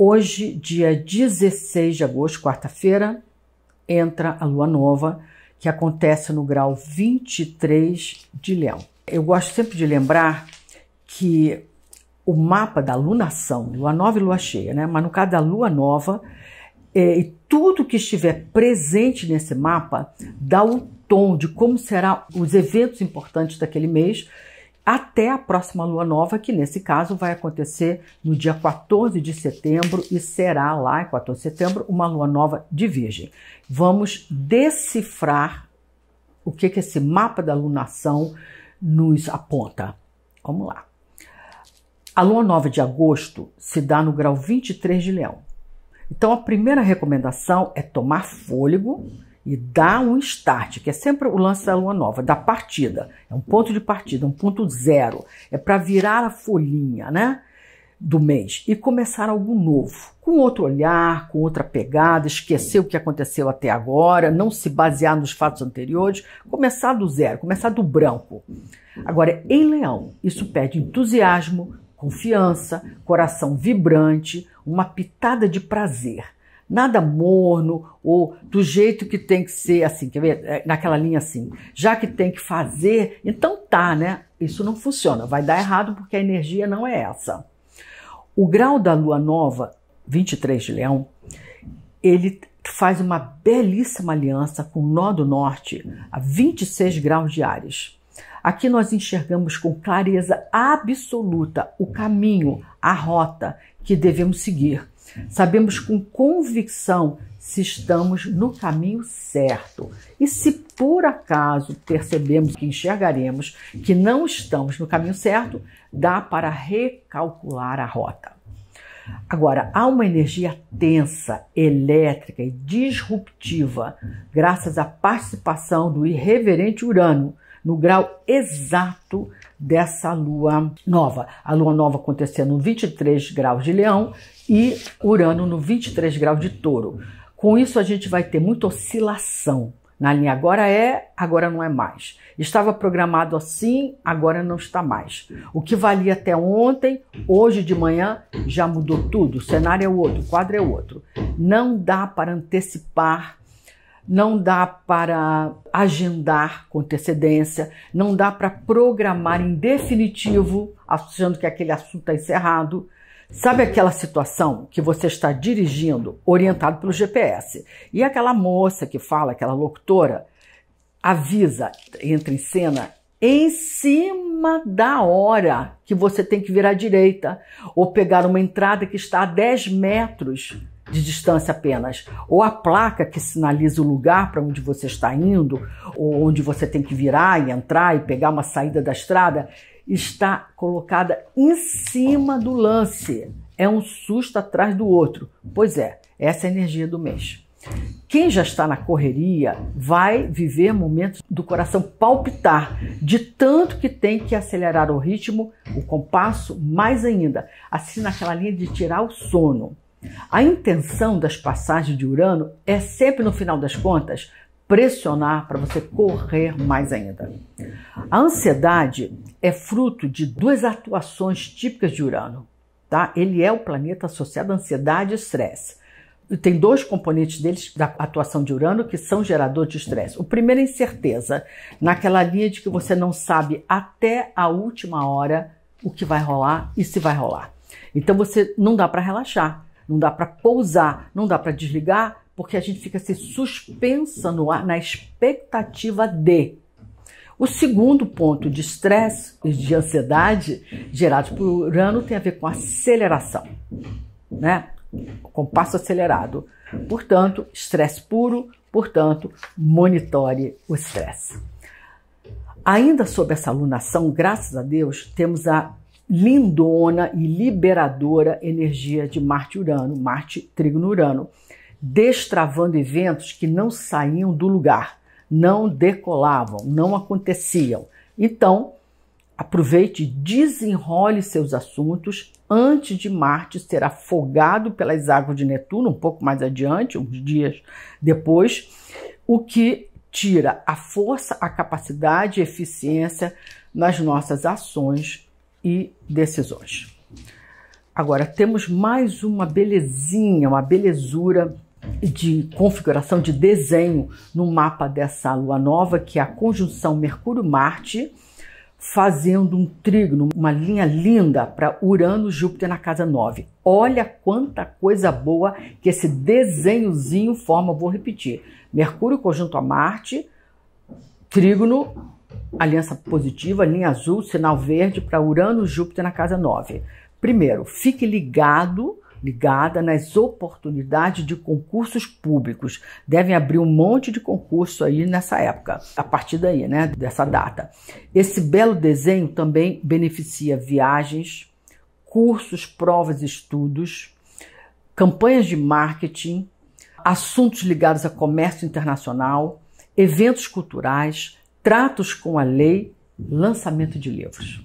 Hoje, dia 16 de agosto, quarta-feira, entra a lua nova, que acontece no grau 23 de Leão. Eu gosto sempre de lembrar que o mapa da lunação, lua nova e lua cheia, né? Mas no caso da lua nova, é, e tudo que estiver presente nesse mapa dá o um tom de como serão os eventos importantes daquele mês até a próxima lua nova, que nesse caso vai acontecer no dia 14 de setembro e será lá, em 14 de setembro, uma lua nova de Virgem. Vamos decifrar o que, que esse mapa da lunação nos aponta. Vamos lá. A lua nova de agosto se dá no grau 23 de Leão. Então a primeira recomendação é tomar fôlego e dá um start, que é sempre o lance da lua nova, da partida. É um ponto de partida, um ponto zero. É para virar a folhinha, né? Do mês e começar algo novo, com outro olhar, com outra pegada, esquecer o que aconteceu até agora, não se basear nos fatos anteriores, começar do zero, começar do branco. Agora, em leão, isso pede entusiasmo, confiança, coração vibrante, uma pitada de prazer Nada morno ou do jeito que tem que ser, assim, quer ver? É, naquela linha assim. Já que tem que fazer, então tá, né? Isso não funciona, vai dar errado porque a energia não é essa. O grau da lua nova, 23 de Leão, ele faz uma belíssima aliança com o nó do norte, a 26 graus de Ares. Aqui nós enxergamos com clareza absoluta o caminho, a rota que devemos seguir Sabemos com convicção se estamos no caminho certo. E se por acaso percebemos que enxergaremos que não estamos no caminho certo, dá para recalcular a rota. Agora, há uma energia tensa, elétrica e disruptiva, graças à participação do irreverente Urano, no grau exato dessa lua nova. A lua nova acontecendo no 23 graus de Leão e Urano no 23 graus de Touro. Com isso, a gente vai ter muita oscilação na linha agora é, agora não é mais. Estava programado assim, agora não está mais. O que valia até ontem, hoje de manhã já mudou tudo. O cenário é outro, o quadro é outro. Não dá para antecipar não dá para agendar com antecedência, não dá para programar em definitivo, achando que aquele assunto está encerrado. Sabe aquela situação que você está dirigindo, orientado pelo GPS, e aquela moça que fala, aquela locutora, avisa, entra em cena em cima da hora que você tem que virar à direita ou pegar uma entrada que está a 10 metros de distância apenas, ou a placa que sinaliza o lugar para onde você está indo, ou onde você tem que virar e entrar e pegar uma saída da estrada, está colocada em cima do lance. É um susto atrás do outro. Pois é, essa é a energia do mês. Quem já está na correria vai viver momentos do coração palpitar, de tanto que tem que acelerar o ritmo, o compasso, mais ainda, assim naquela linha de tirar o sono. A intenção das passagens de Urano é sempre, no final das contas, pressionar para você correr mais ainda. A ansiedade é fruto de duas atuações típicas de Urano. Tá? Ele é o planeta associado à ansiedade e estresse. E tem dois componentes deles da atuação de Urano que são geradores de estresse. O primeiro é incerteza, naquela linha de que você não sabe até a última hora o que vai rolar e se vai rolar. Então você não dá para relaxar não dá para pousar, não dá para desligar, porque a gente fica se suspensa no ar na expectativa de. O segundo ponto de estresse e de ansiedade gerados por Urano tem a ver com aceleração, né? Com passo acelerado. Portanto, estresse puro, portanto, monitore o estresse. Ainda sob essa alunação, graças a Deus, temos a lindona e liberadora energia de Marte-Urano, Trigono urano destravando eventos que não saíam do lugar, não decolavam, não aconteciam. Então, aproveite e desenrole seus assuntos antes de Marte ser afogado pelas águas de Netuno, um pouco mais adiante, uns dias depois, o que tira a força, a capacidade e eficiência nas nossas ações e decisões. Agora temos mais uma belezinha, uma belezura de configuração de desenho no mapa dessa lua nova, que é a conjunção Mercúrio-Marte, fazendo um trígono, uma linha linda para Urano-Júpiter na casa 9. Olha quanta coisa boa que esse desenhozinho forma, vou repetir. Mercúrio conjunto a Marte, trígono aliança positiva, linha azul, sinal verde para Urano Júpiter na casa 9. Primeiro, fique ligado, ligada nas oportunidades de concursos públicos. Devem abrir um monte de concurso aí nessa época, a partir daí, né, dessa data. Esse belo desenho também beneficia viagens, cursos, provas, estudos, campanhas de marketing, assuntos ligados a comércio internacional, eventos culturais, tratos com a lei, lançamento de livros.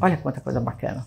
Olha quanta coisa bacana.